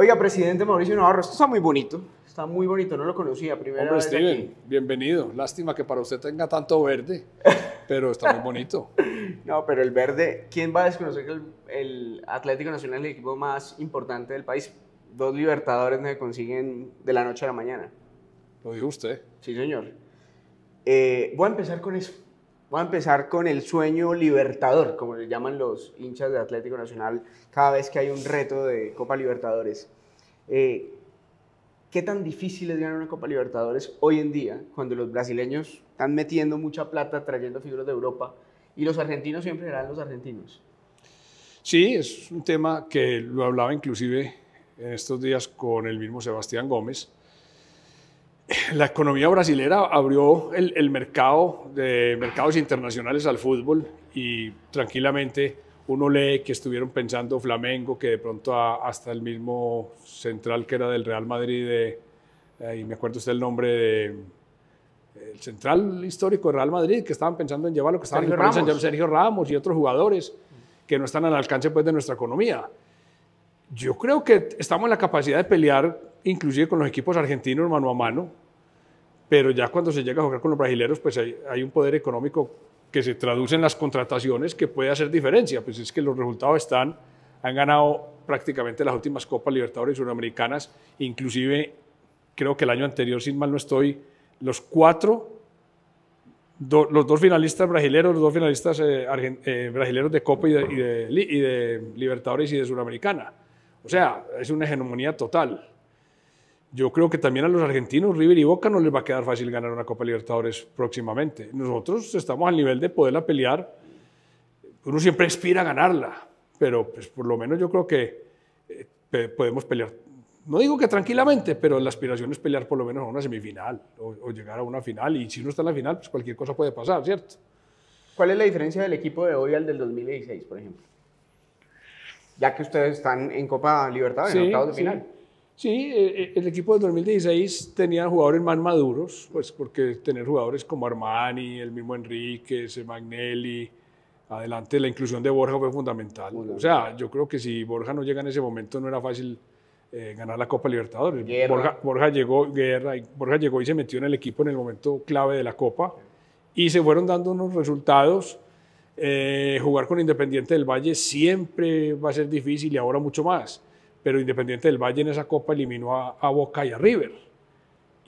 Oiga, presidente Mauricio Navarro, esto está muy bonito. Está muy bonito, no lo conocía. primero. Hombre, Steven, bienvenido. Lástima que para usted tenga tanto verde, pero está muy bonito. no, pero el verde, ¿quién va a desconocer que el, Atlético Nacional es el equipo más importante del país? Dos libertadores no se consiguen de la noche a la mañana. Lo dijo usted. Sí, señor. Eh, voy a empezar con eso. Voy a empezar con el sueño libertador, como le llaman los hinchas de Atlético Nacional cada vez que hay un reto de Copa Libertadores. Eh, ¿Qué tan difícil es ganar una Copa Libertadores hoy en día, cuando los brasileños están metiendo mucha plata, trayendo figuras de Europa, y los argentinos siempre eran los argentinos? Sí, es un tema que lo hablaba inclusive en estos días con el mismo Sebastián Gómez, la economía brasilera abrió el, mercado de mercados internacionales al fútbol y tranquilamente uno lee que estuvieron pensando Flamengo, que de pronto hasta el mismo central que era del Real Madrid, y me acuerdo usted el nombre del central histórico del Real Madrid, que estaban pensando en llevarlo, que estaban Sergio en Ramos. Sergio Ramos y otros jugadores que no están al alcance pues, de nuestra economía. Yo creo que estamos en la capacidad de pelear inclusive con los equipos argentinos mano a mano, pero ya cuando se llega a jugar con los brasileños, pues hay, un poder económico que se traduce en las contrataciones que puede hacer diferencia. Pues es que los resultados están, han ganado prácticamente las últimas Copas Libertadores sudamericanas, inclusive creo que el año anterior, sin mal no estoy, los cuatro, los dos finalistas brasileños, los dos finalistas eh, eh brasileños de Copa y de, Libertadores y de sudamericana. O sea, es una hegemonía total yo creo que también a los argentinos, River y Boca, no les va a quedar fácil ganar una Copa Libertadores próximamente. Nosotros estamos al nivel de poderla pelear. Uno siempre aspira a ganarla, pero pues por lo menos yo creo que eh, podemos pelear. No digo que tranquilamente, pero la aspiración es pelear por lo menos a una semifinal o, llegar a una final. Y si no está en la final, pues cualquier cosa puede pasar, ¿cierto? ¿Cuál es la diferencia del equipo de hoy al del 2016, por ejemplo? Ya que ustedes están en Copa Libertadores, en octavos de final. Sí, eh, eh, el equipo del 2016 tenía jugadores más maduros, pues porque tener jugadores como Armani, el mismo Enríquez, Magnelli, adelante la inclusión de Borja fue fundamental. O sea, yo creo que si Borja no llega en ese momento no era fácil eh, ganar la Copa Libertadores. Borja, llegó, guerra, y Borja llegó y se metió en el equipo en el momento clave de la Copa y se fueron dando unos resultados. jugar con Independiente del Valle siempre va a ser difícil y ahora mucho más pero Independiente del Valle en esa Copa eliminó a, Boca y a River.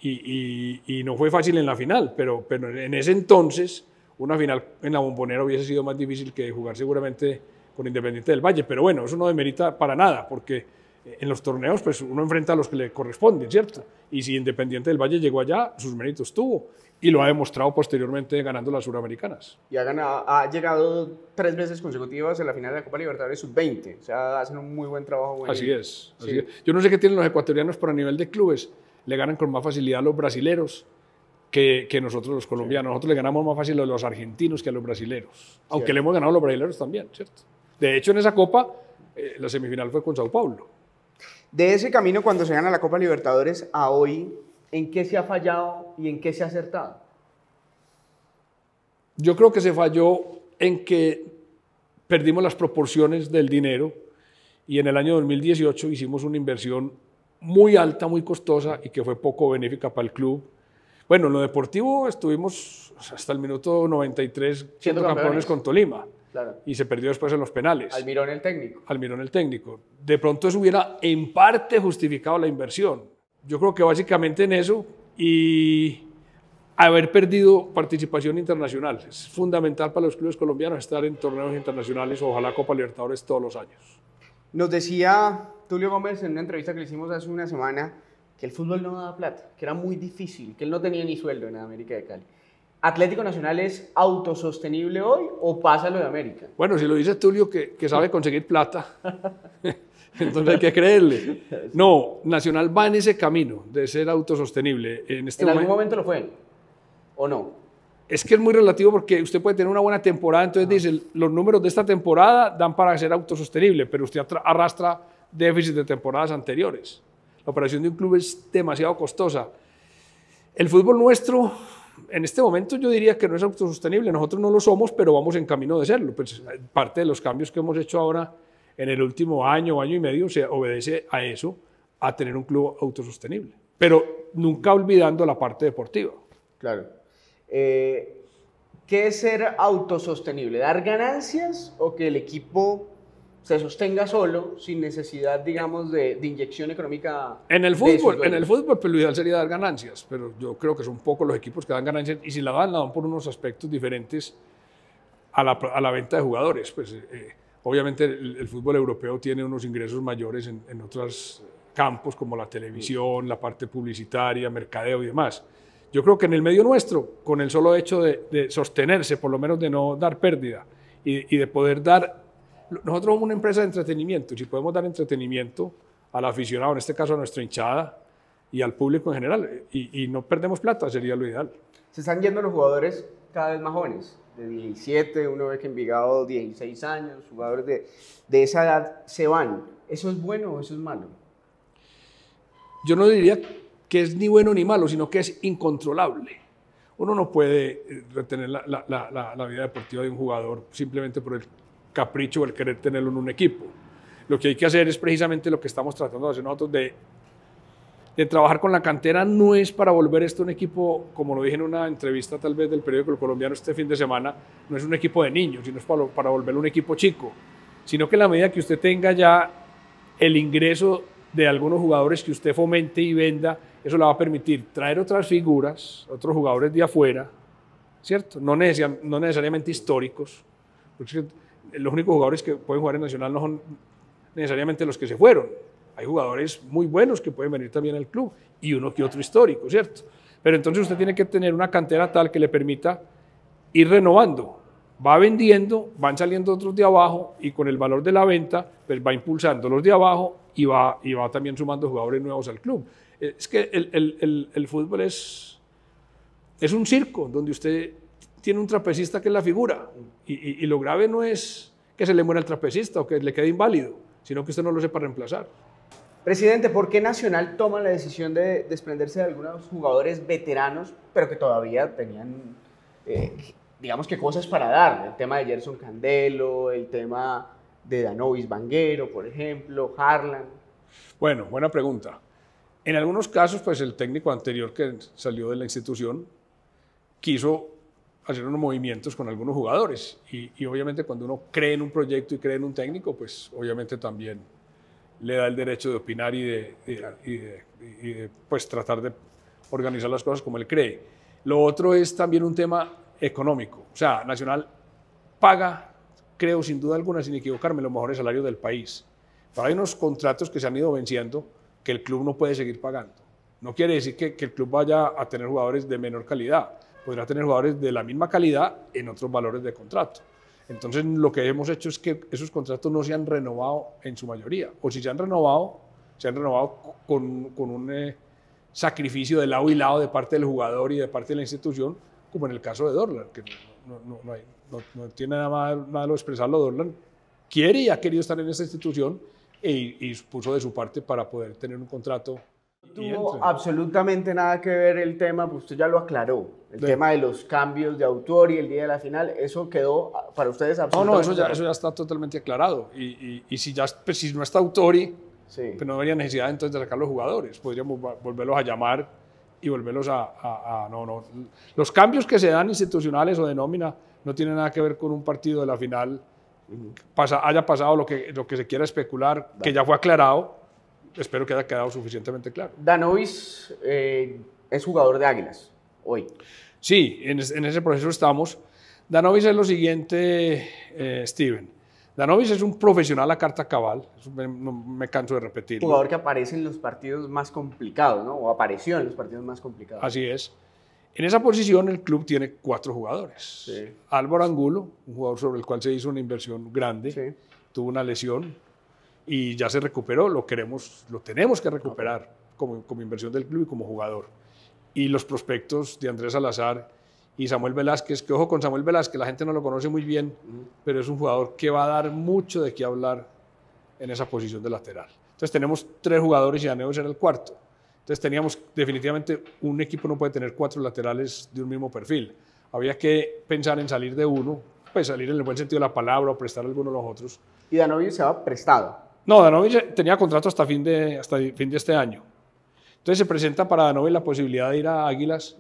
Y, no fue fácil en la final, pero, pero en ese entonces una final en la bombonera hubiese sido más difícil que jugar seguramente con Independiente del Valle. Pero bueno, eso no demerita para nada, porque en los torneos, pues uno enfrenta a los que le corresponden, ¿cierto? Y si Independiente del Valle llegó allá, sus méritos tuvo y lo ha demostrado posteriormente ganando las Suramericanas. Y ha, ha llegado tres veces consecutivas en la final de la Copa Libertadores Sub-20. O sea, hacen un muy buen trabajo. Así, es, Yo no sé qué tienen los ecuatorianos, pero a nivel de clubes le ganan con más facilidad a los brasileros que, nosotros los colombianos. Nosotros le ganamos más fácil a los argentinos que a los brasileros. Aunque le hemos ganado a los brasileros también, ¿cierto? De hecho, en esa Copa, eh, la semifinal fue con Sao Paulo. De ese camino cuando se gana la Copa Libertadores a hoy, ¿en qué se ha fallado y en qué se ha acertado? Yo creo que se falló en que perdimos las proporciones del dinero y en el año 2018 hicimos una inversión muy alta, muy costosa y que fue poco benéfica para el club. Bueno, en lo deportivo estuvimos hasta el minuto 93 siendo campeones, con Tolima. Y se perdió después en los penales. Almirón el técnico. mirón el técnico. De pronto eso hubiera en parte justificado la inversión. Yo creo que básicamente en eso y haber perdido participación internacional. Es fundamental para los clubes colombianos estar en torneos internacionales, ojalá Copa Libertadores todos los años. Nos decía Tulio Gómez en una entrevista que le hicimos hace una semana que el fútbol no daba plata, que era muy difícil, que él no tenía ni sueldo en América de Cali. ¿Atlético Nacional es autosostenible hoy o pasa lo de América? Bueno, si lo dice Tulio, que, sabe conseguir plata, entonces hay que creerle. No, Nacional va en ese camino de ser autosostenible. ¿En, este momento, algún momento lo fue? ¿O no? Es que es muy relativo porque usted puede tener una buena temporada, entonces dice, los números de esta temporada dan para ser autosostenible, pero usted arrastra déficit de temporadas anteriores. La operación de un club es demasiado costosa. El fútbol nuestro en este momento yo diría que no es autosostenible, nosotros no lo somos, pero vamos en camino de serlo. Pues, eh, parte de los cambios que hemos hecho ahora en el último año, año y medio, se obedece a eso, a tener un club autosostenible, pero nunca olvidando la parte deportiva. Claro. Eh, ¿Qué es ser autosostenible? ¿Dar ganancias o que el equipo se sostenga solo sin necesidad, digamos, de, inyección económica. En el fútbol, en el fútbol, pero pues, lo ideal sería dar ganancias, pero yo creo que son pocos los equipos que dan ganancias y si la dan, la dan por unos aspectos diferentes a la, venta de jugadores. Pues, eh, eh, obviamente el, fútbol europeo tiene unos ingresos mayores en, otros campos como la televisión, la parte publicitaria, mercadeo y demás. Yo creo que en el medio nuestro, con el solo hecho de, sostenerse, por lo menos de no dar pérdida y de poder dar nosotros somos una empresa de entretenimiento si podemos dar entretenimiento al aficionado, en este caso a nuestra hinchada y al público en general, y, no perdemos plata, sería lo ideal. Se están yendo los jugadores cada vez más jóvenes, de 17, uno ve que Envigado 16 años, jugadores de, de esa edad se van. ¿Eso es bueno o eso es malo? Yo no diría que es ni bueno ni malo, sino que es incontrolable uno no puede eh, retener la, la, la, la, vida deportiva de un jugador simplemente por el capricho o el querer tenerlo en un equipo. Lo que hay que hacer es precisamente lo que estamos tratando de hacer nosotros, de, de trabajar con la cantera no es para volver esto un equipo, como lo dije en una entrevista tal vez del periódico Colombiano este fin de semana, no es un equipo de niños, sino es para, volver volverlo un equipo chico, sino que la medida que usted tenga ya el ingreso de algunos jugadores que usted fomente y venda, eso le va a permitir traer otras figuras, otros jugadores de afuera, ¿cierto? No, no necesariamente históricos, los únicos jugadores que pueden jugar en Nacional no son necesariamente los que se fueron. Hay jugadores muy buenos que pueden venir también al club y uno que otro histórico, ¿cierto? Pero entonces usted tiene que tener una cantera tal que le permita ir renovando. Va vendiendo, van saliendo otros de abajo y con el valor de la venta, pues va impulsando los de abajo y va, y va también sumando jugadores nuevos al club. Es que el, fútbol es, es un circo donde usted tiene un trapecista que es la figura. Y, lo grave no es que se le muera el trapecista o que le quede inválido, sino que usted no lo sepa reemplazar. Presidente, ¿por qué Nacional toma la decisión de desprenderse de algunos jugadores veteranos, pero que todavía tenían, eh, digamos que cosas para dar? El tema de Gerson Candelo, el tema de Danovis Banguero, por ejemplo, Harlan. Bueno, buena pregunta. En algunos casos, pues el técnico anterior que salió de la institución quiso hacer unos movimientos con algunos jugadores. Y, obviamente cuando uno cree en un proyecto y cree en un técnico, pues obviamente también le da el derecho de opinar y de, pues tratar de organizar las cosas como él cree. Lo otro es también un tema económico. O sea, Nacional paga, creo sin duda alguna, sin equivocarme, los mejores salarios del país. Pero hay unos contratos que se han ido venciendo que el club no puede seguir pagando. No quiere decir que, que el club vaya a tener jugadores de menor calidad podrá tener jugadores de la misma calidad en otros valores de contrato. Entonces, lo que hemos hecho es que esos contratos no se han renovado en su mayoría, o si se han renovado, se han renovado con, con un eh, sacrificio de lado y lado de parte del jugador y de parte de la institución, como en el caso de Dorlan, que no, tiene nada malo, expresarlo. Dorlan quiere y ha querido estar en esta institución e, y puso de su parte para poder tener un contrato tuvo absolutamente nada que ver el tema, pues usted ya lo aclaró. El tema de los cambios de autor y el día de la final, eso quedó ah, para ustedes absolutamente. No, no, eso ya, eso ya está totalmente aclarado. Y, y, y si, ya, pues, si no está Autori, sí. pues no habría necesidad entonces de sacar los jugadores. Podríamos volverlos a llamar y volverlos a, No, no. Los cambios que se dan institucionales o de nómina no tienen nada que ver con un partido de la final. Pasa, haya pasado lo que, lo que se quiera especular, que ya fue aclarado espero que haya quedado suficientemente claro. Danovis eh, es jugador de Águilas hoy. Sí, en, ese proceso estamos. Danovis es lo siguiente, eh, Steven. Danovis es un profesional a carta cabal, me, no me canso de repetirlo. Jugador que aparece en los partidos más complicados, ¿no? O apareció en los partidos más complicados. Así es. En esa posición el club tiene cuatro jugadores. Álvaro Angulo, un jugador sobre el cual se hizo una inversión grande, tuvo una lesión, y ya se recuperó, lo queremos, lo tenemos que recuperar como, como inversión del club y como jugador. Y los prospectos de Andrés Salazar y Samuel Velázquez, que ojo con Samuel Velázquez, la gente no lo conoce muy bien, pero es un jugador que va a dar mucho de qué hablar en esa posición de lateral. Entonces tenemos tres jugadores y Aneo era el cuarto. Entonces teníamos definitivamente un equipo no puede tener cuatro laterales de un mismo perfil. Había que pensar en salir de uno, pues salir en el buen sentido de la palabra o prestar alguno a los otros. Y Danovio se va prestado. No, Danovis tenía contrato hasta fin de, hasta fin de este año. Entonces se presenta para Danovic la posibilidad de ir a Águilas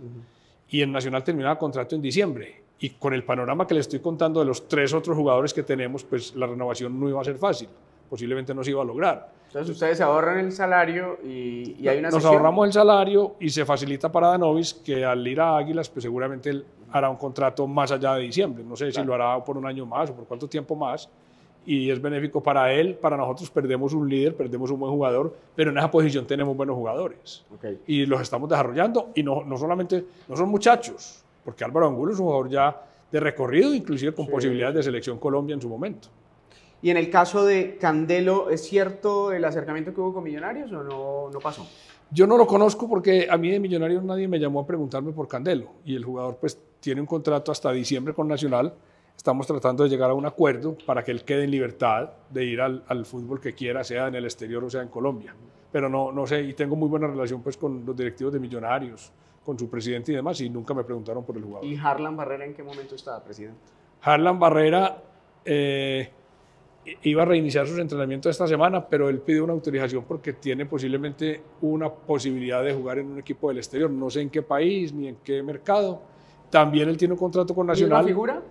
y el Nacional terminaba contrato en diciembre. Y con el panorama que le estoy contando de los tres otros jugadores que tenemos, pues la renovación no iba a ser fácil. Posiblemente no se iba a lograr. Entonces ustedes se ahorran el salario y, hay una... Nos ahorramos el salario y se facilita para Danovis que al ir a Águilas, pues seguramente él hará un contrato más allá de diciembre. No sé si lo hará por un año más o por cuánto tiempo más, y es benéfico para él, para nosotros perdemos un líder, perdemos un buen jugador, pero en esa posición tenemos buenos jugadores y los estamos desarrollando y no, no solamente, no son muchachos, porque Álvaro Angulo es un jugador ya de recorrido, inclusive con posibilidades de selección Colombia en su momento. Y en el caso de Candelo, ¿es cierto el acercamiento que hubo con Millonarios o no, no pasó? Yo no lo conozco porque a mí de Millonarios nadie me llamó a preguntarme por Candelo y el jugador pues tiene un contrato hasta diciembre con Nacional estamos tratando de llegar a un acuerdo para que él quede en libertad de ir al, al fútbol que quiera, sea en el exterior o sea en Colombia. Pero no, no sé, y tengo muy buena relación pues con los directivos de Millonarios, con su presidente y demás, y nunca me preguntaron por el jugador. ¿Y Harlan Barrera en qué momento estaba, presidente? Harlan Barrera eh, iba a reiniciar sus entrenamientos esta semana, pero él pide una autorización porque tiene posiblemente una posibilidad de jugar en un equipo del exterior, no sé en qué país ni en qué mercado. También él tiene un contrato con Nacional. ¿Y una figura?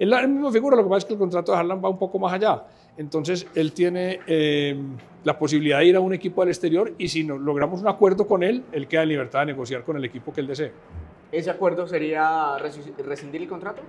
El la misma figura, lo que pasa es que el contrato de Haaland va un poco más allá. Entonces, él tiene eh, la posibilidad de ir a un equipo al exterior y si no, logramos un acuerdo con él, él queda en libertad de negociar con el equipo que él desee. ¿Ese acuerdo sería rescindir el contrato?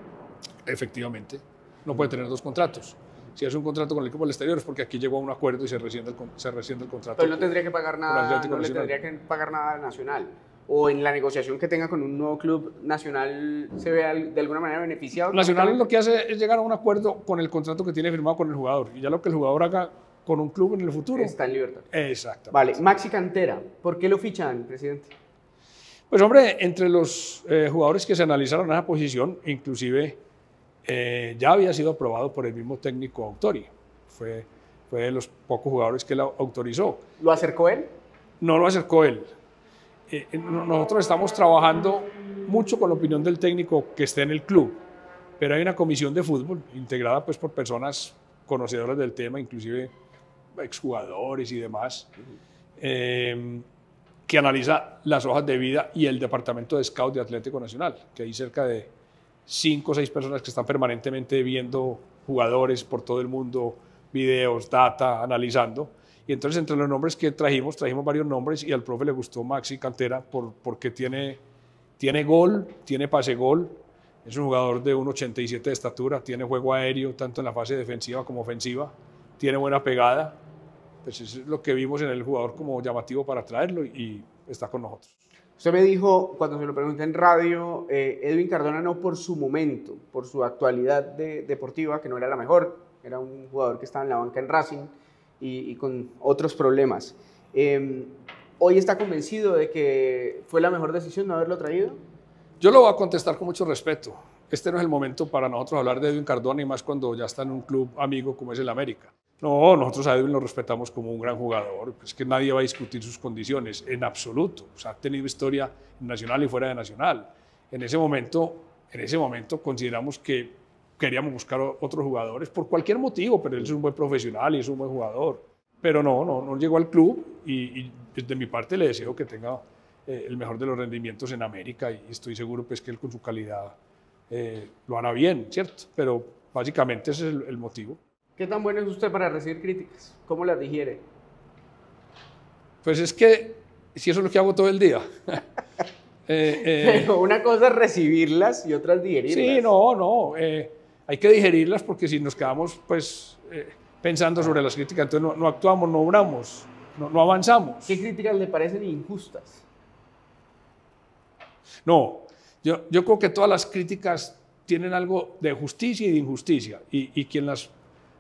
Efectivamente. No puede tener dos contratos. Si es un contrato con el equipo al exterior es porque aquí llegó a un acuerdo y se rescinde el, se rescinde el contrato. Pero no tendría que pagar nada, no le tendría que pagar nada Nacional o en la negociación que tenga con un nuevo club nacional se vea de alguna manera beneficiado? Nacional lo que hace es llegar a un acuerdo con el contrato que tiene firmado con el jugador. Y ya lo que el jugador haga con un club en el futuro. Está en libertad. Exacto. Vale, Maxi Cantera, ¿por qué lo fichan, presidente? Pues hombre, entre los eh, jugadores que se analizaron a esa posición, inclusive eh, ya había sido aprobado por el mismo técnico Autori. Fue, fue de los pocos jugadores que lo autorizó. ¿Lo acercó él? No lo acercó él. Eh, eh, nosotros estamos trabajando mucho con la opinión del técnico que esté en el club, pero hay una comisión de fútbol integrada pues por personas conocedoras del tema, inclusive exjugadores y demás, eh, que analiza las hojas de vida y el departamento de scout de Atlético Nacional, que hay cerca de cinco o seis personas que están permanentemente viendo jugadores por todo el mundo, videos, data, analizando entonces entre los nombres que trajimos, trajimos varios nombres y al profe le gustó Maxi Cantera por, porque tiene, tiene gol, tiene pase gol, es un jugador de 1,87 de estatura, tiene juego aéreo tanto en la fase defensiva como ofensiva, tiene buena pegada. Pues eso es lo que vimos en el jugador como llamativo para traerlo y está con nosotros. Usted me dijo, cuando se lo pregunté en radio, eh, Edwin Cardona no por su momento, por su actualidad deportiva, que no era la mejor, era un jugador que estaba en la banca en Racing y, con otros problemas. Em, ¿Hoy está convencido de que fue la mejor decisión no haberlo traído? Yo lo voy a contestar con mucho respeto. Este no es el momento para nosotros hablar de Edwin Cardona y más cuando ya está en un club amigo como es el América. No, nosotros a Edwin lo respetamos como un gran jugador. Es que nadie va a discutir sus condiciones, en absoluto. O sea, ha tenido historia nacional y fuera de nacional. En ese momento, en ese momento consideramos que queríamos buscar otros jugadores por cualquier motivo, pero él es un buen profesional y es un buen jugador. Pero no, no, no llegó al club y, de mi parte le deseo que tenga eh, el mejor de los rendimientos en América y estoy seguro pues que él con su calidad eh, lo hará bien, ¿cierto? Pero básicamente ese es el, motivo. ¿Qué tan bueno es usted para recibir críticas? ¿Cómo las digiere? Pues es que si eso es lo que hago todo el día. Eh, pero una cosa es recibirlas y otra es digerirlas. Sí, no, no hay que digerirlas porque si nos quedamos pues, eh, pensando sobre las críticas, entonces no, actuamos, no obramos, no, avanzamos. ¿Qué críticas le parecen injustas? No, yo, yo creo que todas las críticas tienen algo de justicia y de injusticia, y, quien las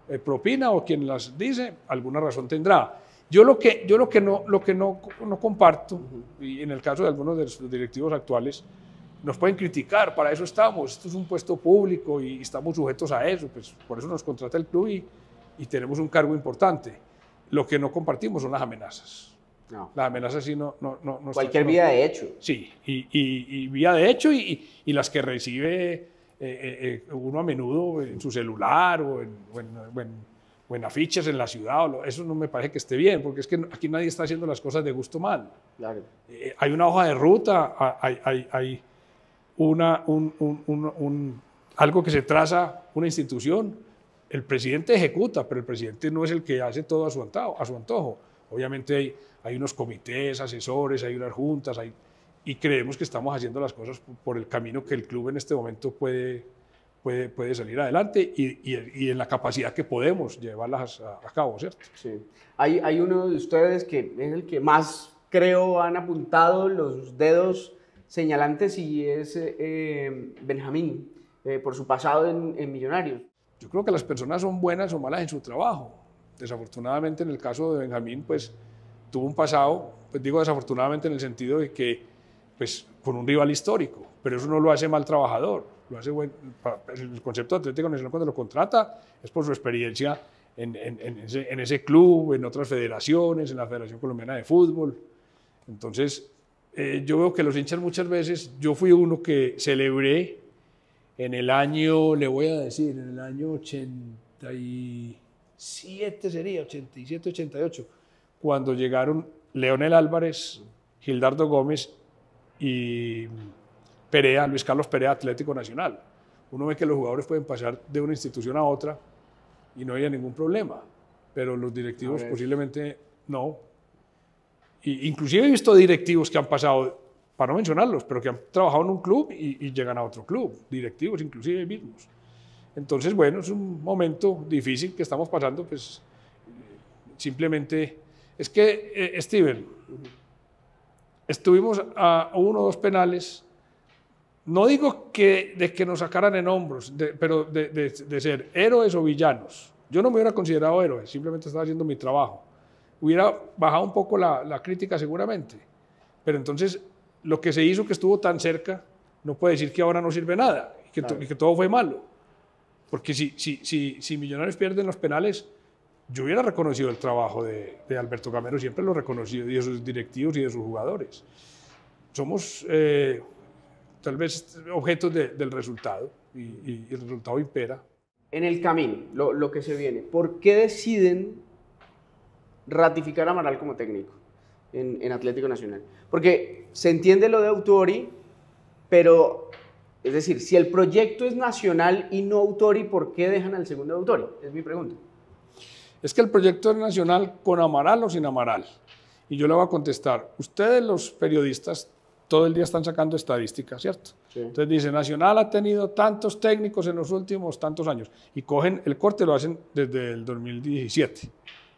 eh, propina o quien las dice, alguna razón tendrá. Yo lo que, yo lo que, no, lo que no, no comparto, y en el caso de algunos de los directivos actuales, nos pueden criticar, para eso estamos, esto es un puesto público y estamos sujetos a eso, pues por eso nos contrata el club y, y tenemos un cargo importante. Lo que no compartimos son las amenazas. Las amenazas sí no... no, no, Cualquier vía de hecho. Sí, y, y, vía de hecho y, y las que recibe eh, eh, eh, uno a menudo en su celular o en, o en, en, afiches en la ciudad, eso no me parece que esté bien, porque es que aquí nadie está haciendo las cosas de gusto mal. Claro. hay una hoja de ruta, hay, hay una, un, algo que se traza una institución, el presidente ejecuta, pero el presidente no es el que hace todo a su antojo. A su antojo. Obviamente hay, hay unos comités, asesores, hay unas juntas, y creemos que estamos haciendo las cosas por el camino que el club en este momento puede, puede, puede salir adelante y, en la capacidad que podemos llevarlas a, cabo, ¿cierto? Sí. Hay, hay uno de ustedes que es el que más creo han apuntado los dedos señalante si es eh, eh, Benjamín, eh, por su pasado en, en Millonarios. Yo creo que las personas son buenas o malas en su trabajo. Desafortunadamente en el caso de Benjamín, pues tuvo un pasado, pues digo desafortunadamente en el sentido de que, pues con un rival histórico, pero eso no lo hace mal trabajador, lo hace el concepto de Atlético Nacional cuando lo contrata es por su experiencia en, en, ese, club, en otras federaciones, en la Federación Colombiana de Fútbol. Entonces, eh, yo veo que los hinchas muchas veces, yo fui uno que celebré en el año, le voy a decir, en el año 87 sería, 87, 88, cuando llegaron Leonel Álvarez, Gildardo Gómez y Perea, Luis Carlos Perea, Atlético Nacional. Uno ve que los jugadores pueden pasar de una institución a otra y no había ningún problema, pero los directivos posiblemente no, inclusive he visto directivos que han pasado, para no mencionarlos, pero que han trabajado en un club y, llegan a otro club, directivos inclusive mismos. Entonces, bueno, es un momento difícil que estamos pasando, pues simplemente es que, eh, Steven, estuvimos a uno o dos penales, no digo que de que nos sacaran en hombros, pero de, de ser héroes o villanos. Yo no me hubiera considerado héroe, simplemente estaba haciendo mi trabajo hubiera bajado un poco la, crítica seguramente. Pero entonces, lo que se hizo que estuvo tan cerca, no puede decir que ahora no sirve nada y que, todo fue malo. Porque si, si, si, si, Millonarios pierden los penales, yo hubiera reconocido el trabajo de, Alberto Camero, siempre lo he reconocido, y de sus directivos y de sus jugadores. Somos eh, tal vez objetos del resultado y, y, el resultado impera. En el camino, lo, lo que se viene, ¿por qué deciden ratificar a Amaral como técnico en, Atlético Nacional. Porque se entiende lo de Autori, pero es decir, si el proyecto es nacional y no Autori, ¿por qué dejan al segundo Autori? Es mi pregunta. Es que el proyecto es nacional con Amaral o sin Amaral. Y yo le voy a contestar, ustedes los periodistas todo el día están sacando estadísticas, ¿cierto? Entonces dice, Nacional ha tenido tantos técnicos en los últimos tantos años. Y cogen el corte, lo hacen desde el 2017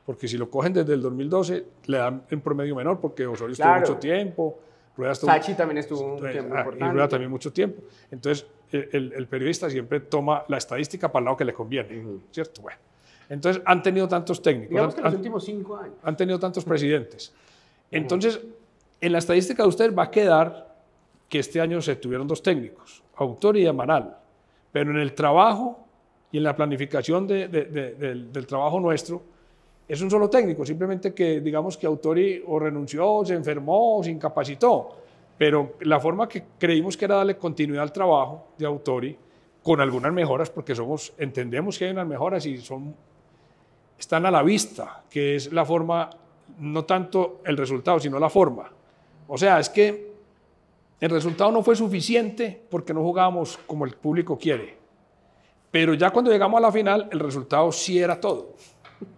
porque si lo cogen desde el 2012, le dan en promedio menor, porque Osorio estuvo mucho tiempo. Rueda estuvo, Sachi también estuvo un tiempo importante. Ah, y Rueda también mucho tiempo. Entonces, el, periodista siempre toma la estadística para el lado que le conviene, ¿cierto? Bueno. Entonces, han tenido tantos técnicos. que han, los últimos cinco años. Han tenido tantos presidentes. Entonces, en la estadística de ustedes va a quedar que este año se tuvieron dos técnicos, Autor y Amaral. Pero en el trabajo y en la planificación del trabajo nuestro, es un solo técnico, simplemente que digamos que Autori o renunció, se enfermó, o se incapacitó, pero la forma que creímos que era darle continuidad al trabajo de Autori, con algunas mejoras, porque somos, entendemos que hay unas mejoras y son, están a la vista, que es la forma, no tanto el resultado, sino la forma. O sea, es que el resultado no fue suficiente porque no jugábamos como el público quiere. Pero ya cuando llegamos a la final, el resultado sí era todo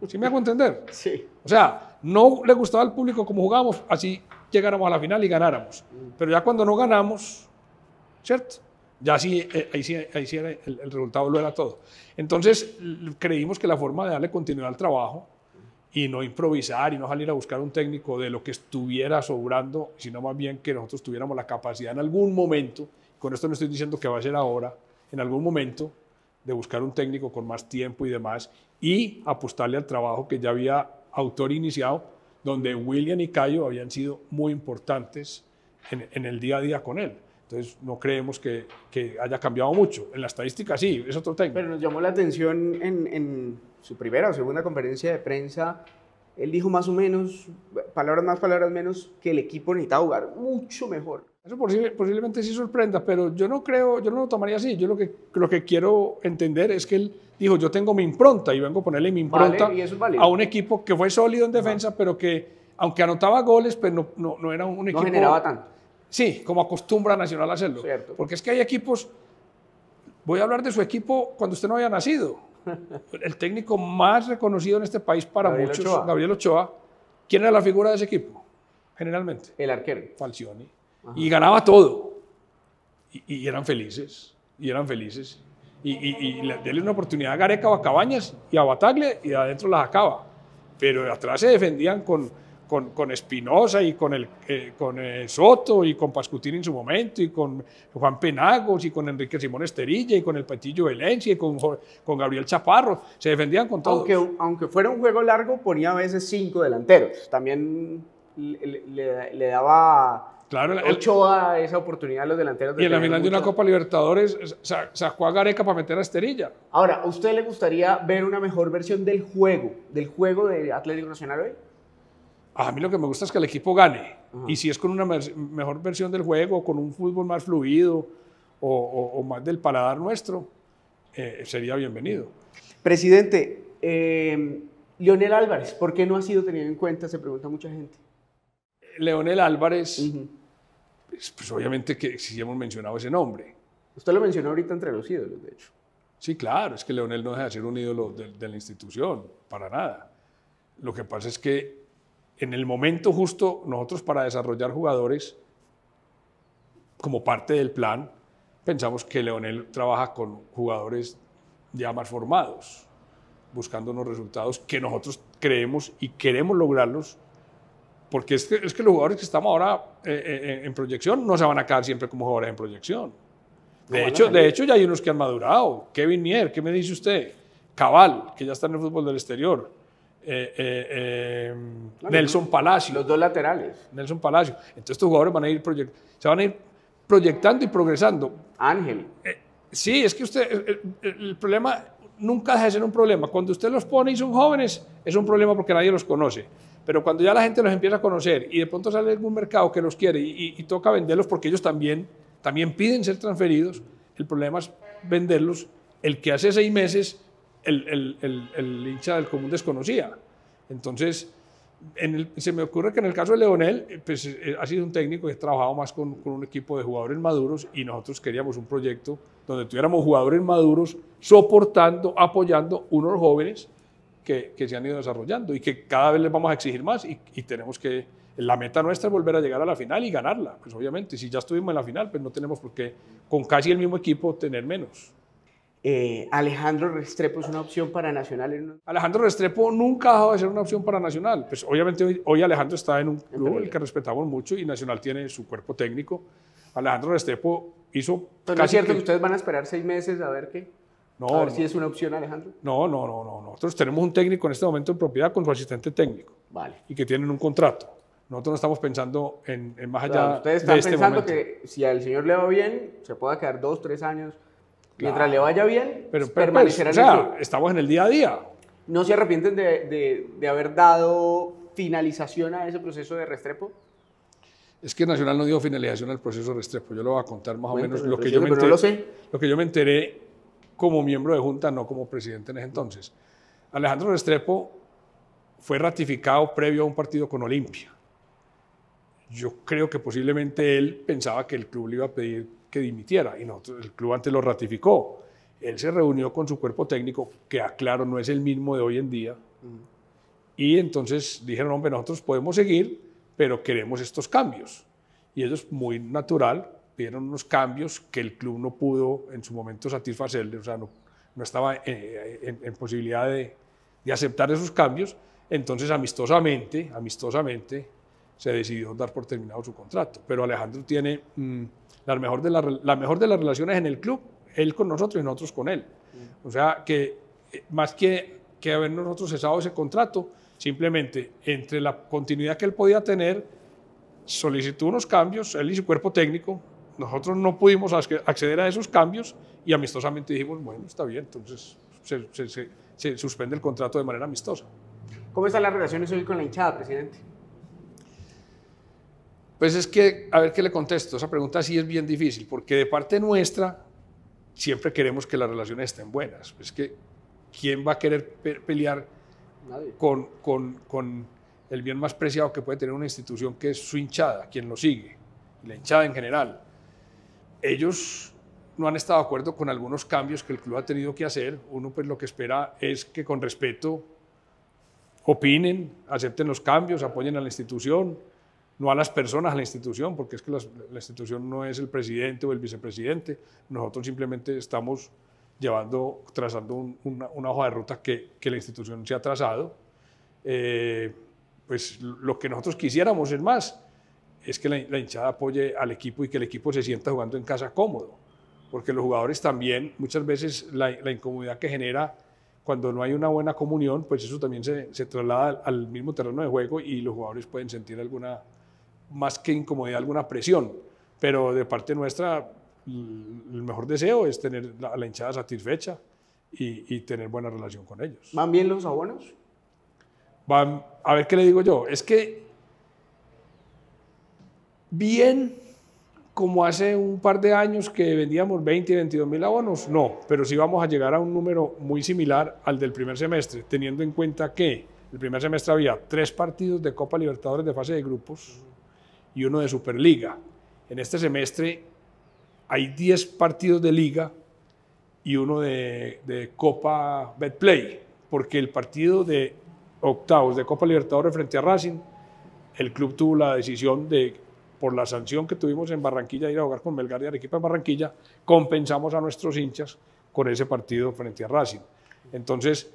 si me hago entender? Sí. O sea, no le gustaba al público como jugábamos, así llegáramos a la final y ganáramos. Pero ya cuando no ganamos, ¿cierto? Ya sí, eh, ahí sí, el, el, resultado lo era todo. Entonces, creímos que la forma de darle continuidad al trabajo y no improvisar y no salir a buscar un técnico de lo que estuviera sobrando, sino más bien que nosotros tuviéramos la capacidad en algún momento, con esto no estoy diciendo que va a ser ahora, en algún momento de buscar un técnico con más tiempo y demás, y apostarle al trabajo que ya había autor iniciado, donde William y Cayo habían sido muy importantes en, el día a día con él. Entonces, no creemos que, haya cambiado mucho. En la estadística sí, es otro tema. Pero nos llamó la atención en, en, su primera o segunda conferencia de prensa. Él dijo más o menos, palabras más, palabras menos, que el equipo necesitaba jugar mucho mejor. Eso posiblemente sí sorprenda, pero yo no creo, yo no lo tomaría así. Yo lo que, quiero entender es que él dijo, yo tengo mi impronta y vengo a ponerle mi impronta a un equipo que fue sólido en defensa, pero que aunque anotaba goles, pero pues no, era un equipo... No generaba tanto. Sí, como acostumbra Nacional a hacerlo. Porque es que hay equipos... Voy a hablar de su equipo cuando usted no había nacido. El técnico más reconocido en este país para muchos, Gabriel Ochoa. ¿Quién era la figura de ese equipo? Generalmente. El arquero. Falcioni y ganaba todo. Y, eran felices, y eran felices. Y, y, una oportunidad a Gareca o Cabañas y a Bataglia y adentro las acaba. Pero atrás se defendían con, con, con Espinosa y con, el, eh, con Soto y con Pascutín en su momento y con Juan Penagos y con Enrique Simón Esterilla y con el Patillo Valencia y con, Gabriel Chaparro. Se defendían con todo. Aunque, aunque fuera un juego largo, ponía a veces cinco delanteros. También le daba Claro, Ochoa, esa oportunidad los delanteros. De y en la final de una Copa Libertadores sacó a Gareca para meter a Esterilla. Ahora, ¿a usted le gustaría ver una mejor versión del juego, del juego de Atlético Nacional hoy? A mí lo que me gusta es que el equipo gane. Y si es con una mejor versión del juego, con un fútbol más fluido o, más del paladar nuestro, eh, sería bienvenido. Presidente, eh, Leonel Álvarez, ¿por qué no ha sido tenido en cuenta? Se pregunta mucha gente. Leonel Álvarez. Pues, pues, obviamente que si hemos mencionado ese nombre. Usted lo mencionó ahorita entre los ídolos, de hecho. Sí, claro, es que Leonel no deja de ser un ídolo de, de la institución, para nada. Lo que pasa es que en el momento justo nosotros para desarrollar jugadores, como parte del plan, pensamos que Leonel trabaja con jugadores ya más formados, buscando unos resultados que nosotros creemos y queremos lograrlos porque es que, los jugadores que estamos ahora eh, eh, en, proyección no se van a quedar siempre como jugadores en proyección. De hecho, de hecho, ya hay unos que han madurado. Kevin Mier, ¿qué me dice usted? Cabal, que ya está en el fútbol del exterior. Eh, em, Nelson Palacio. Los dos laterales. Nelson Palacio. Entonces estos jugadores van a ir se van a ir proyectando y progresando. Ángel. sí, es que usted, el, el problema nunca deja de ser un problema. Cuando usted los pone y son jóvenes, es un problema porque nadie los conoce. Pero cuando ya la gente los empieza a conocer y de pronto sale algún mercado que los quiere y, toca venderlos porque ellos también, también piden ser transferidos, el problema es venderlos. El que hace seis meses el, el, hincha del común desconocía. Entonces, en se me ocurre que en el caso de Leonel, eh, pues, eh, eh, ha sido un técnico que ha trabajado más con, con, un equipo de jugadores maduros y nosotros queríamos un proyecto donde tuviéramos jugadores maduros soportando, apoyando unos jóvenes que, se han ido desarrollando y que cada vez les vamos a exigir más y, tenemos que, la meta nuestra es volver a llegar a la final y ganarla, pues obviamente, si ya estuvimos en la final, pues no tenemos por qué con casi el mismo equipo tener menos. Eh, Alejandro Restrepo es una opción para Nacional. Alejandro Restrepo nunca ha dejado de ser una opción para Nacional. Pues obviamente hoy, Alejandro está en un club el que respetamos mucho y Nacional tiene su cuerpo técnico. Alejandro Restrepo hizo... ¿No es cierto que ustedes van a esperar seis meses a ver qué? No, a ver si es una opción, Alejandro. No, no, no, no. Nosotros tenemos un técnico en este momento en propiedad con su asistente técnico. Vale. Y que tienen un contrato. Nosotros no estamos pensando en, más allá. ustedes están este pensando que si al señor le va bien, se pueda quedar dos, tres años. Mientras le vaya bien, pero, permanecerá pues, en el estamos en el día a día. ¿No se arrepienten de, haber dado finalización a ese proceso de Restrepo? Es que Nacional no dio finalización al proceso de Restrepo. Yo lo voy a contar más o menos lo que, yo me enteré, lo, sé. lo que yo me enteré como miembro de junta, no como presidente en ese entonces. Alejandro Restrepo fue ratificado previo a un partido con Olimpia. Yo creo que posiblemente él pensaba que el club le iba a pedir que dimitiera y nosotros, el club antes lo ratificó. Él se reunió con su cuerpo técnico, que aclaro no es el mismo de hoy en día, y entonces dijeron, hombre, nosotros podemos seguir, pero queremos estos cambios. Y eso es muy natural pidieron unos cambios que el club no pudo en su momento satisfacerle, o sea, no, no estaba eh, eh, en, posibilidad de, aceptar esos cambios. Entonces, amistosamente, amistosamente, se decidió dar por terminado su contrato. Pero Alejandro tiene mm, la, mejor de la, la mejor de las relaciones en el club, él con nosotros y nosotros con él. Mm. O sea, que eh, más que, que haber nosotros cesado ese contrato, simplemente entre la continuidad que él podía tener, solicitó unos cambios, él y su cuerpo técnico, nosotros no pudimos acceder a esos cambios y amistosamente dijimos, bueno, está bien, entonces se, suspende el contrato de manera amistosa. ¿Cómo están las relaciones hoy con la hinchada, presidente? Pues es que, a ver qué le contesto, esa pregunta sí es bien difícil, porque de parte nuestra siempre queremos que las relaciones estén buenas. Es que, ¿quién va a querer pelear Con, con, el bien más preciado que puede tener una institución, que es su hinchada, quien lo sigue, la hinchada en general? ellos no han estado de acuerdo con algunos cambios que el club ha tenido que hacer. Uno pues lo que espera es que con respeto opinen, acepten los cambios, apoyen a la institución, no a las personas, a la institución, porque es que la institución no es el presidente o el vicepresidente. Nosotros simplemente estamos llevando, trazando una, hoja de ruta que, la institución se ha trazado. Eh, pues lo que nosotros quisiéramos es más, es que la, hinchada apoye al equipo y que el equipo se sienta jugando en casa cómodo, porque los jugadores también, muchas veces la, incomodidad que genera cuando no hay una buena comunión, pues eso también se, traslada al, mismo terreno de juego y los jugadores pueden sentir alguna, más que incomodidad, alguna presión. Pero de parte nuestra, el mejor deseo es tener la, la hinchada satisfecha y, tener buena relación con ellos. ¿Van bien los abonos? Van, a ver qué le digo yo, es que bien como hace un par de años que vendíamos 20 y 22 mil abonos, no, pero sí vamos a llegar a un número muy similar al del primer semestre, teniendo en cuenta que el primer semestre había tres partidos de Copa Libertadores de fase de grupos y uno de Superliga. En este semestre hay 10 partidos de liga y uno de, de Copa Betplay, porque el partido de octavos de Copa Libertadores frente a Racing, el club tuvo la decisión de por la sanción que tuvimos en Barranquilla, ir a jugar con Melgar y Arequipa en Barranquilla, compensamos a nuestros hinchas con ese partido frente a Racing. Entonces,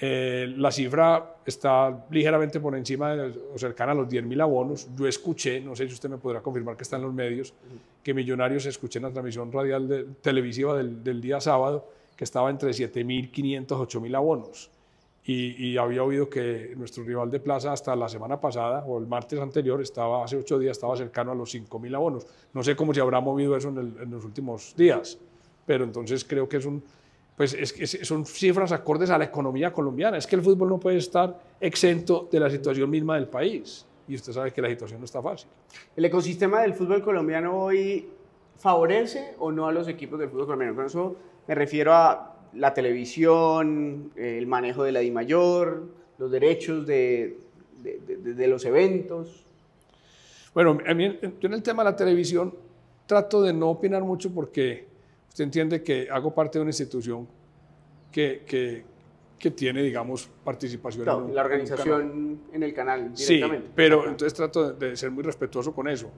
eh, la cifra está ligeramente por encima o cercana a los 10.000 abonos. Yo escuché, no sé si usted me podrá confirmar que está en los medios, que Millonarios escuché en la transmisión radial televisiva del, día sábado que estaba entre 7.500 8.000 abonos. Y, había oído que nuestro rival de plaza hasta la semana pasada o el martes anterior, estaba, hace ocho días, estaba cercano a los 5.000 abonos. No sé cómo se habrá movido eso en, los últimos días, pero entonces creo que es un, pues es, es, son cifras acordes a la economía colombiana. Es que el fútbol no puede estar exento de la situación misma del país. Y usted sabe que la situación no está fácil. ¿El ecosistema del fútbol colombiano hoy favorece o no a los equipos del fútbol colombiano? Con eso me refiero a la televisión, el manejo de la DIMAYOR, los derechos de, los eventos. Bueno, a mí, yo en el tema de la televisión trato de no opinar mucho porque usted entiende que hago parte de una institución que, tiene, digamos, participación en la organización en, el canal directamente. Sí, pero entonces trato de ser muy respetuoso con eso.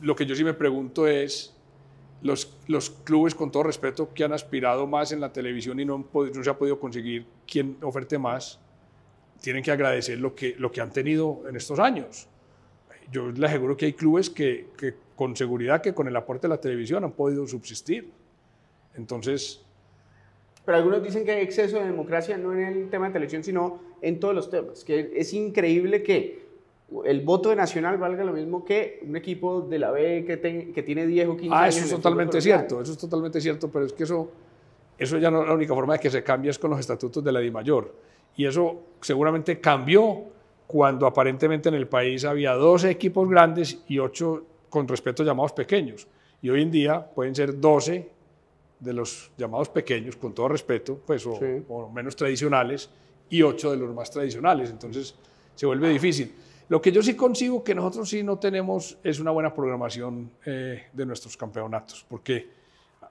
Lo que yo sí me pregunto es los, clubes, con todo respeto, que han aspirado más en la televisión y no, se ha podido conseguir quien oferte más, tienen que agradecer lo que, lo que han tenido en estos años. Yo les aseguro que hay clubes que, que con seguridad que con el aporte de la televisión han podido subsistir. Entonces, pero algunos dicen que hay exceso de democracia no en el tema de televisión, sino en todos los temas, que es increíble que el voto de Nacional valga lo mismo que un equipo de la B que, tiene 10 o 15 ah, años. Ah, eso es totalmente cierto, eso es totalmente cierto, pero es que eso, eso ya no es la única forma de que se cambie es con los estatutos de la mayor Y eso seguramente cambió cuando aparentemente en el país había 12 equipos grandes y 8 con respeto llamados pequeños. Y hoy en día pueden ser 12 de los llamados pequeños, con todo respeto, pues, o, o menos tradicionales, y 8 de los más tradicionales. Entonces se vuelve difícil. Lo que yo sí consigo que nosotros sí no tenemos es una buena programación eh, de nuestros campeonatos, porque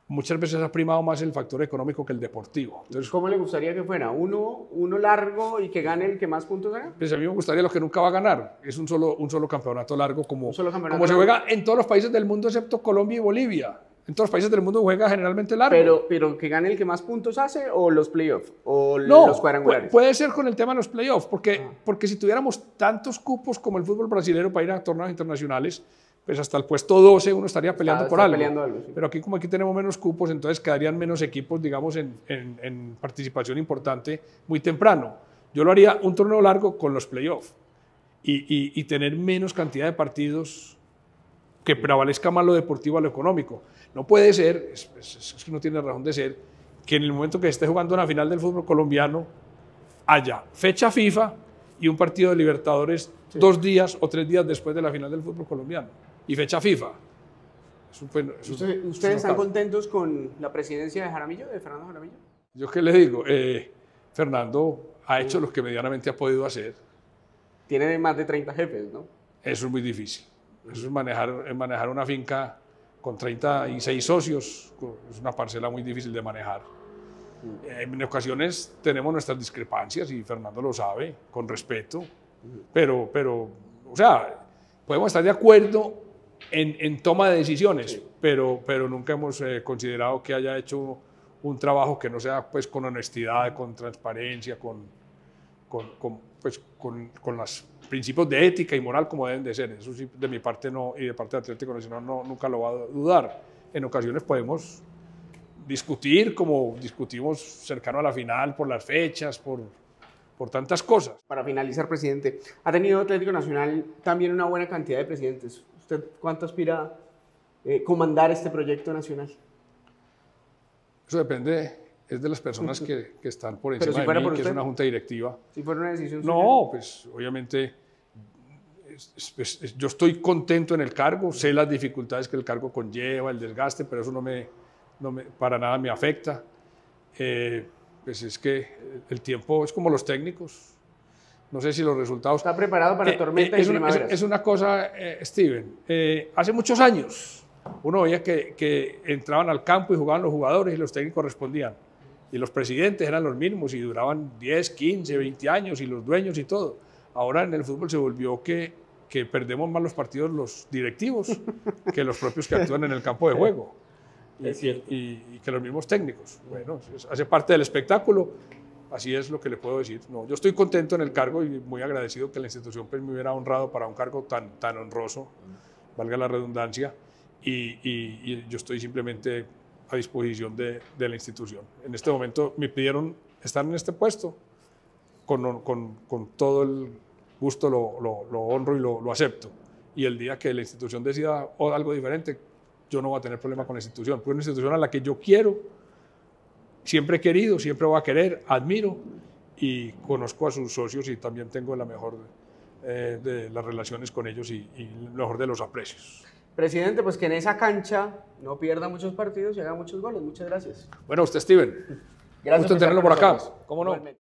muchas veces ha primado más el factor económico que el deportivo. Entonces, ¿Cómo le gustaría que fuera? ¿Uno, ¿Uno largo y que gane el que más puntos haga? Pues a mí me gustaría lo que nunca va a ganar. Es un solo, un solo campeonato largo como, como se juega en todos los países del mundo excepto Colombia y Bolivia. En todos los países del mundo juega generalmente largo. Pero, pero que gane el que más puntos hace o los playoffs o los cuadrangulares. Puede ser con el tema de los playoffs, porque, ah. porque si tuviéramos tantos cupos como el fútbol brasileño para ir a torneos internacionales, pues hasta el puesto 12 uno estaría peleando por algo. Pero aquí como aquí tenemos menos cupos, entonces quedarían menos equipos, digamos, en, en, participación importante muy temprano. Yo lo haría un torneo largo con los playoffs y, y, y tener menos cantidad de partidos que prevalezca más lo deportivo a lo económico. No puede ser, es, que no tiene razón de ser, que en el momento que esté jugando una final del fútbol colombiano haya fecha FIFA y un partido de Libertadores dos días o tres días después de la final del fútbol colombiano y fecha FIFA. Pues, ¿Ustedes, están contentos con la presidencia de Jaramillo, de Fernando Jaramillo? Yo qué le digo, eh, Fernando ha hecho mm. lo que medianamente ha podido hacer. Tiene más de 30 jefes, ¿no? Eso es muy difícil. Eso es manejar, manejar una finca con 36 socios, es una parcela muy difícil de manejar. Mm. En ocasiones tenemos nuestras discrepancias y Fernando lo sabe, con respeto, pero, pero o sea, podemos estar de acuerdo en, en toma de decisiones, pero, pero nunca hemos eh, considerado que haya hecho un trabajo que no sea pues con honestidad, con transparencia, con, con, pues, con, los principios de ética y moral como deben de ser. Eso sí, de mi parte no, y de parte de Atlético Nacional no, nunca lo va a dudar. En ocasiones podemos discutir como discutimos cercano a la final por las fechas, por, por tantas cosas. Para finalizar, presidente, ha tenido Atlético Nacional también una buena cantidad de presidentes. ¿Usted cuánto aspira a eh, comandar este proyecto nacional? Eso depende es de las personas que, que están por encima de mí, que es una junta directiva. Si fuera una decisión No, pues obviamente pues, yo estoy contento en el cargo, sé las dificultades que el cargo conlleva, el desgaste, pero eso no me, no me para nada me afecta. Eh, pues es que el tiempo es como los técnicos. No sé si los resultados... Está preparado para eh, tormenta y es, una cosa, eh, Steven, hace muchos años uno veía que, que entraban al campo y jugaban los jugadores y los técnicos respondían y los presidentes eran los mismos y duraban 10, 15, 20 años y los dueños y todo. Ahora en el fútbol se volvió que, que perdemos más los partidos los directivos que los propios que actúan en el campo de juego. Y, es Y, que los mismos técnicos. Bueno, hace parte del espectáculo. Así es lo que le puedo decir. No, yo estoy contento en el cargo y muy agradecido que la institución pues, me hubiera honrado para un cargo tan, tan honroso, valga la redundancia. y, y yo estoy simplemente a disposición de, la institución. En este momento me pidieron estar en este puesto, con, todo el gusto lo, honro y lo, acepto. Y el día que la institución decida algo diferente, yo no voy a tener problema con la institución, es una institución a la que yo quiero, siempre he querido, siempre voy a querer, admiro y conozco a sus socios y también tengo la mejor eh, de las relaciones con ellos y, y mejor de los aprecios. Presidente, pues que en esa cancha no pierda muchos partidos y haga muchos goles. Muchas gracias. Bueno, usted, Steven. Gracias. Gusto tenerlo por acá. ¿Cómo no?